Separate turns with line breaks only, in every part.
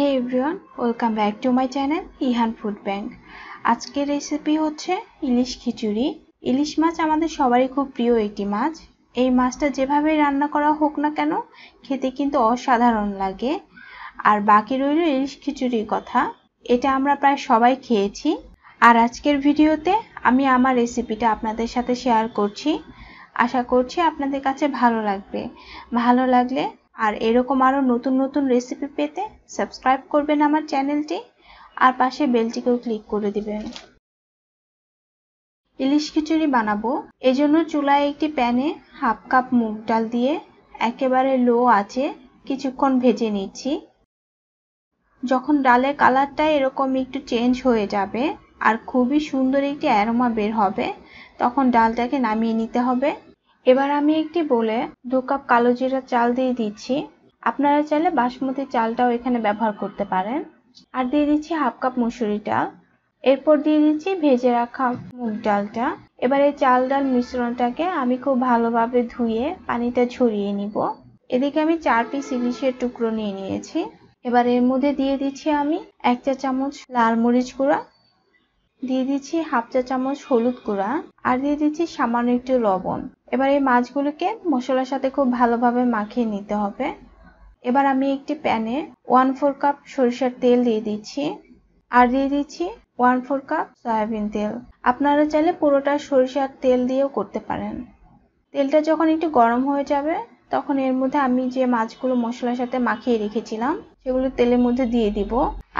hey everyone welcome back to my channel Ihan food bank আজকের recipe হচ্ছে ইলিশ খিচুড়ি ইলিশ মাছ আমাদের সবারই খুব প্রিয় একটি মাছ এই মাছটা যেভাবে রান্না করা হোক না কেন খেতে কিন্তু অসাধারণ লাগে আর বাকি রইল ইলিশ খিচুড়ির কথা এটা আমরা প্রায় সবাই খেয়েছি আর আজকের ভিডিওতে আমি আমার রেসিপিটা আপনাদের সাথে শেয়ার করছি আশা করছি আপনাদের কাছে ভালো লাগবে ভালো লাগলে আর এরকম আরও নতুন নতুন রেসিপি পেতে সাবস্ক্রাইব করবেন আমার চ্যানেলটি আর পাশে বেলটিকেও ক্লিক করে দিবেন ইলিশ খিচুড়ি বানাবো এজন্য চুলায় একটি প্যানে হাফ কাপ মুগ ডাল দিয়ে একেবারে লো আছে কিছুক্ষণ ভেজে নিচ্ছি যখন ডালের কালারটা এরকম একটু চেঞ্জ হয়ে যাবে আর খুবই সুন্দর একটি অ্যারোমা বের হবে তখন ডালটাকে নামিয়ে নিতে হবে এবার আমি একটি বলে দু কাপ কালো জিরা চাল দিয়ে দিচ্ছি আপনারা চাইলে বাসমতি চালটাও এখানে ব্যবহার করতে পারেন আর দিয়ে দিচ্ছি হাফ কাপ মুসুরি ডাল এরপর দিয়ে দিচ্ছি ভেজে রাখা মুগ ডালটা এবার এই চাল ডাল মিশ্রণটাকে আমি খুব ভালোভাবে ধুয়ে পানিটা ছড়িয়ে নিব এদিকে আমি চার পিস ইলিশের টুকরো নিয়ে নিয়েছি এবার এর মধ্যে দিয়ে দিচ্ছি আমি এক চা চামচ লাল মরিচ গুঁড়া দিয়ে দিচ্ছি হাফ চা চামচ হলুদ গুঁড়া আর দিয়ে দিচ্ছি সামান্য একটু লবণ এবার এই মাছগুলোকে মশলার সাথে খুব ভালোভাবে মাখিয়ে নিতে হবে এবার আমি একটি প্যানে ওয়ান ফোর কাপ সরিষার তেল দিয়ে দিচ্ছি আর দিয়ে দিচ্ছি ওয়ান ফোর কাপ সয়াবিন তেল আপনারা চাইলে পুরোটা সরিষার তেল দিয়েও করতে পারেন তেলটা যখন একটু গরম হয়ে যাবে তখন এর মধ্যে আমি যে মাছগুলো মশলার সাথে মাখিয়ে রেখেছিলাম সেগুলো তেলের মধ্যে দিয়ে দিব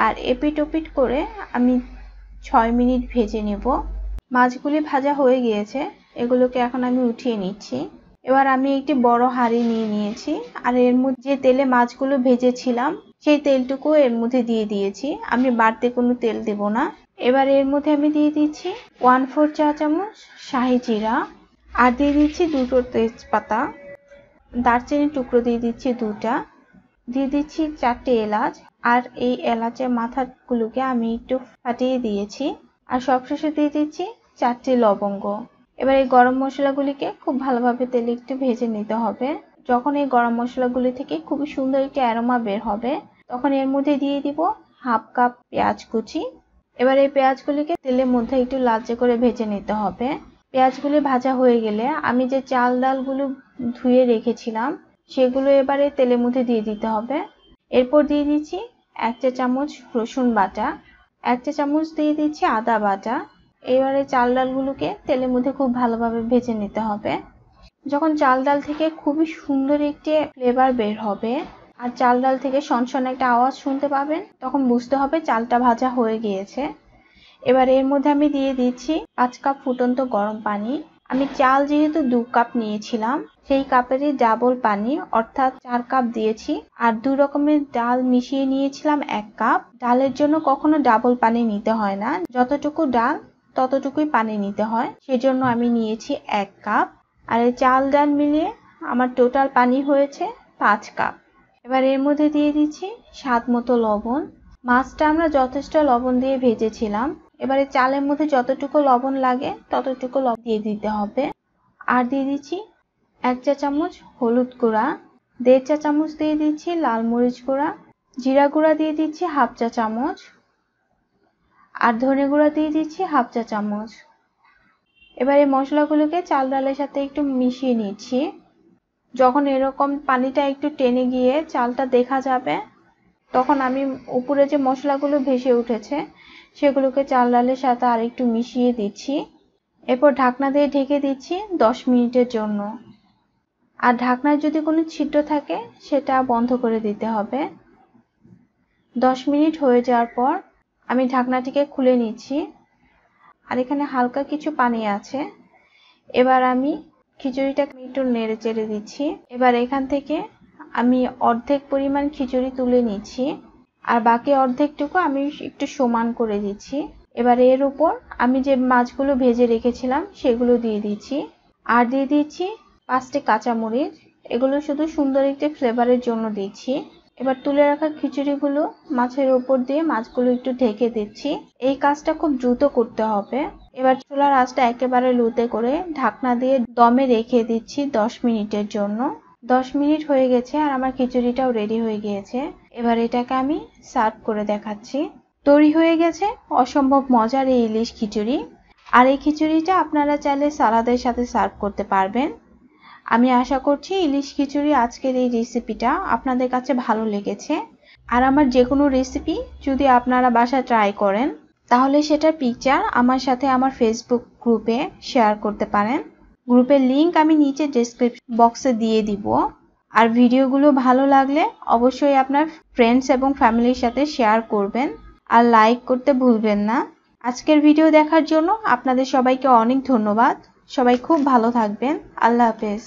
আর এপিট ওপিট করে আমি ছয় মিনিট ভেজে নেব মাছগুলি ভাজা হয়ে গিয়েছে এগুলোকে এখন আমি উঠিয়ে নিচ্ছি এবার আমি একটি বড় হাঁড়ি নিয়ে নিয়েছি আর এর মধ্যে যে তেলে মাছগুলো ভেজেছিলাম সেই তেলটুকু এর মধ্যে দিয়ে দিয়েছি আমি বাড়তে কোনো তেল দেব না এবার এর মধ্যে আমি দিয়ে দিচ্ছি ওয়ান ফোর চা চামচ শাহি জিরা আর দিয়ে দিচ্ছি দুটো তেজপাতা দারচিনির টুকরো দিয়ে দিচ্ছি দুটা দিয়ে দিচ্ছি চারটে এলাচ আর এই এলাচের মাথাগুলোকে আমি একটু ফাটিয়ে দিয়েছি আর সবশেষে দিয়ে দিচ্ছি চারটে লবঙ্গ এবার এই গরম মশলাগুলিকে খুব ভালোভাবে তেলে একটু ভেজে নিতে হবে যখন এই গরম মশলাগুলি থেকে খুবই সুন্দর একটি অ্যারোমা বের হবে তখন এর মধ্যে দিয়ে দিব হাফ কাপ পেঁয়াজ কুচি এবার এই পেঁয়াজগুলিকে তেলের মধ্যে একটু লালচে করে ভেজে নিতে হবে পেঁয়াজগুলি ভাজা হয়ে গেলে আমি যে চাল ডালগুলো ধুয়ে রেখেছিলাম সেগুলো এবারে তেলের মধ্যে দিয়ে দিতে হবে এরপর দিয়ে দিচ্ছি এক চা চামচ রসুন বাটা এক চা চামচ দিয়ে দিচ্ছি আদা বাটা এবারে চাল ডালগুলোকে তেলের মধ্যে খুব ভালোভাবে ভেজে নিতে হবে যখন চাল ডাল থেকে খুবই সুন্দর একটি ফ্লেভার বের হবে আর চাল ডাল থেকে সনসন একটা আওয়াজ শুনতে পাবেন তখন বুঝতে হবে চালটা ভাজা হয়ে গিয়েছে এবার এর মধ্যে আমি দিয়ে দিচ্ছি পাঁচ কাপ ফুটন্ত গরম পানি আমি চাল যেহেতু দু কাপ নিয়েছিলাম সেই কাপেরই ডাবল পানি অর্থাৎ চার কাপ দিয়েছি আর দু রকমের ডাল মিশিয়ে নিয়েছিলাম এক কাপ ডালের জন্য কখনো ডাবল পানি নিতে হয় না যতটুকু ডাল ততটুকুই পানি নিতে হয় সেজন্য আমি নিয়েছি এক কাপ আর চাল ডাল মিলিয়ে আমার টোটাল পানি হয়েছে পাঁচ কাপ এবার এর মধ্যে দিয়ে দিচ্ছি স্বাদ মতো লবণ মাছটা আমরা যথেষ্ট লবণ দিয়ে ভেজেছিলাম এবারে চালের মধ্যে যতটুকু লবণ লাগে ততটুকু লবণ দিয়ে দিতে হবে আর দিয়ে দিচ্ছি এক চা চামচ হলুদ গুঁড়া দেড় চা চামচ দিয়ে দিচ্ছি লাল মরিচ গুঁড়া জিরা গুঁড়া দিয়ে দিচ্ছি হাফ চা চামচ আর ধনে গুঁড়া দিয়ে দিচ্ছি হাফ চা চামচ এবার এই মশলাগুলোকে চাল ডালের সাথে একটু মিশিয়ে নিচ্ছি যখন এরকম পানিটা একটু টেনে গিয়ে চালটা দেখা যাবে তখন আমি উপরে যে মশলাগুলো ভেসে উঠেছে সেগুলোকে চাল ডালের সাথে আর একটু মিশিয়ে দিচ্ছি এরপর ঢাকনা দিয়ে ঢেকে দিচ্ছি দশ মিনিটের জন্য আর ঢাকনায় যদি কোনো ছিদ্র থাকে সেটা বন্ধ করে দিতে হবে দশ মিনিট হয়ে যাওয়ার পর আমি ঢাকনাটিকে খুলে নিচ্ছি আর এখানে হালকা কিছু পানি আছে এবার আমি খিচুড়িটা একটু নেড়ে চেড়ে দিচ্ছি এবার এখান থেকে আমি অর্ধেক পরিমাণ খিচুড়ি তুলে নিচ্ছি আর বাকি অর্ধেকটুকু আমি একটু সমান করে দিচ্ছি এবার এর উপর আমি যে মাছগুলো ভেজে রেখেছিলাম সেগুলো দিয়ে দিচ্ছি আর দিয়ে দিচ্ছি পাঁচটি কাঁচামরিচ এগুলো শুধু সুন্দর একটি ফ্লেভারের জন্য দিচ্ছি এবার তুলে রাখা খিচুড়িগুলো মাছের উপর দিয়ে মাছগুলো একটু ঢেকে দিচ্ছি এই কাজটা খুব দ্রুত করতে হবে এবার চুলার আঁচটা একেবারে লুতে করে ঢাকনা দিয়ে দমে রেখে দিচ্ছি দশ মিনিটের জন্য দশ মিনিট হয়ে গেছে আর আমার খিচুড়িটাও রেডি হয়ে গিয়েছে এবার এটাকে আমি সার্ভ করে দেখাচ্ছি তৈরি হয়ে গেছে অসম্ভব মজার এই ইলিশ খিচুড়ি আর এই খিচুড়িটা আপনারা চাইলে সালাদের সাথে সার্ভ করতে পারবেন আমি আশা করছি ইলিশ খিচুড়ি আজকের এই রেসিপিটা আপনাদের কাছে ভালো লেগেছে আর আমার যে কোনো রেসিপি যদি আপনারা বাসা ট্রাই করেন তাহলে সেটার পিকচার আমার সাথে আমার ফেসবুক গ্রুপে শেয়ার করতে পারেন গ্রুপের লিংক আমি নিচে ডেসক্রিপশন বক্সে দিয়ে দিব আর ভিডিওগুলো ভালো লাগলে অবশ্যই আপনার ফ্রেন্ডস এবং ফ্যামিলির সাথে শেয়ার করবেন আর লাইক করতে ভুলবেন না আজকের ভিডিও দেখার জন্য আপনাদের সবাইকে অনেক ধন্যবাদ সবাই খুব ভালো থাকবেন আল্লাহ হাফেজ